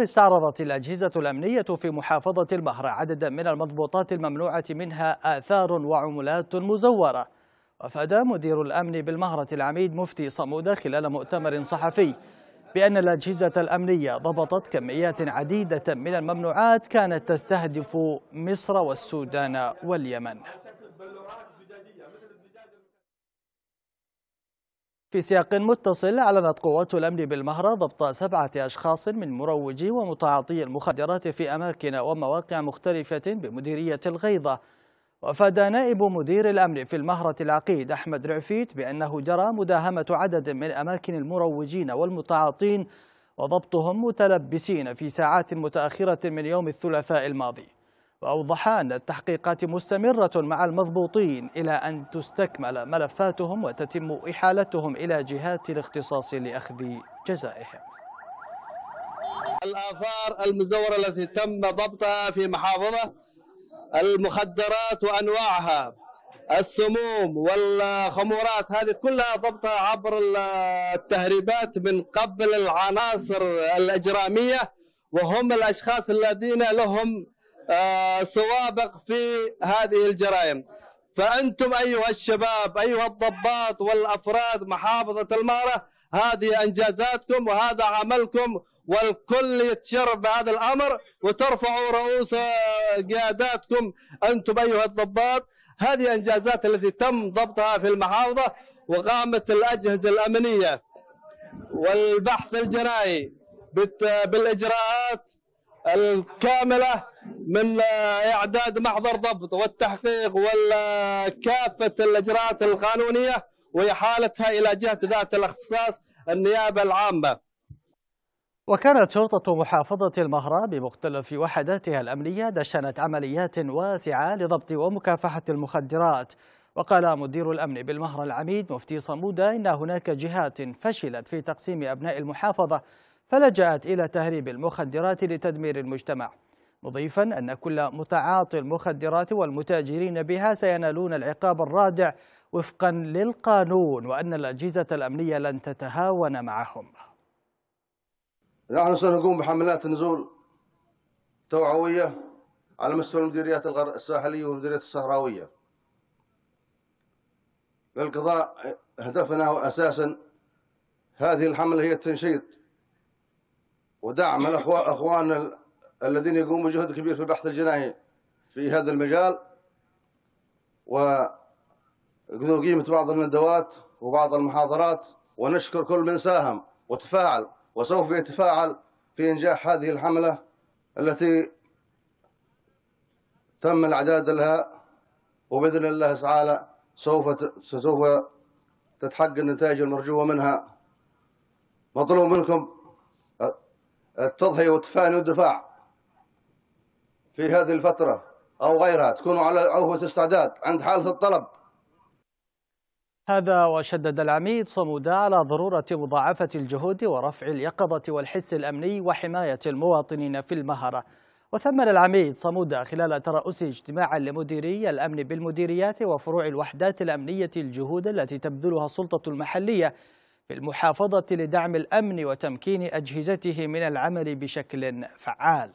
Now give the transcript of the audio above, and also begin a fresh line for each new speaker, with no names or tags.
استعرضت الأجهزة الأمنية في محافظة المهرة عددا من المضبوطات الممنوعة منها آثار وعملات مزورة وفاد مدير الأمن بالمهرة العميد مفتي صمودة خلال مؤتمر صحفي بأن الأجهزة الأمنية ضبطت كميات عديدة من الممنوعات كانت تستهدف مصر والسودان واليمن في سياق متصل أعلنت قوات الأمن بالمهرة ضبط سبعة أشخاص من مروجي ومتعاطي المخدرات في أماكن ومواقع مختلفة بمديرية الغيضة وفاد نائب مدير الأمن في المهرة العقيد أحمد رعفيت بأنه جرى مداهمة عدد من أماكن المروجين والمتعاطين وضبطهم متلبسين في ساعات متأخرة من يوم الثلاثاء الماضي وأوضح أن التحقيقات مستمرة مع المضبوطين إلى أن تستكمل ملفاتهم وتتم إحالتهم إلى جهات الاختصاص لأخذ جزائهم
الآثار المزورة التي تم ضبطها في محافظة المخدرات وأنواعها السموم والخمورات هذه كلها ضبطها عبر التهريبات من قبل العناصر الإجرامية وهم الأشخاص الذين لهم آه، سوابق في هذه الجرائم فأنتم أيها الشباب أيها الضباط والأفراد محافظة المارة هذه أنجازاتكم وهذا عملكم والكل يتشرف بهذا الأمر وترفعوا رؤوس آه، قياداتكم أنتم أيها الضباط هذه أنجازات التي تم ضبطها في المحافظة وقامت الأجهزة الأمنية والبحث الجنائي بالإجراءات الكاملة من اعداد محضر ضبط والتحقيق وكافه الاجراءات القانونيه واحالتها الى جهه ذات الاختصاص النيابه العامه
وكانت شرطة محافظة المهرة بمختلف وحداتها الأمنية دشنت عمليات واسعة لضبط ومكافحة المخدرات وقال مدير الأمن بالمهرة العميد مفتي صمودة إن هناك جهات فشلت في تقسيم أبناء المحافظة فلجأت إلى تهريب المخدرات لتدمير المجتمع مضيفا أن كل متعاطي المخدرات والمتاجرين بها سينالون العقاب الرادع وفقا للقانون وأن الأجهزة الأمنية لن تتهاون معهم نحن سنقوم بحملات نزول
توعوية على مستوى المديريات الساحلية والمديريات الصحراوية للقضاء هدفنا أساسا هذه الحملة هي التنشيط ودعم الأخوان الذين يقوموا بجهد كبير في البحث الجنائي في هذا المجال وذو قيمة بعض الندوات وبعض المحاضرات ونشكر كل من ساهم وتفاعل وسوف يتفاعل في إنجاح هذه الحملة التي تم الإعداد لها وبإذن الله تعالى سوف سوف تتحقق النتائج المرجوة منها مطلوب منكم التضحية والتفاني والدفاع في هذه الفترة أو غيرها تكون على عهوة استعداد عند حالة الطلب
هذا وشدد العميد صمودة على ضرورة مضاعفة الجهود ورفع اليقظة والحس الأمني وحماية المواطنين في المهرة وثمن العميد صمودة خلال ترأس اجتماعا لمديري الأمن بالمديريات وفروع الوحدات الأمنية الجهود التي تبذلها السلطة المحلية في المحافظة لدعم الأمن وتمكين أجهزته من العمل بشكل فعال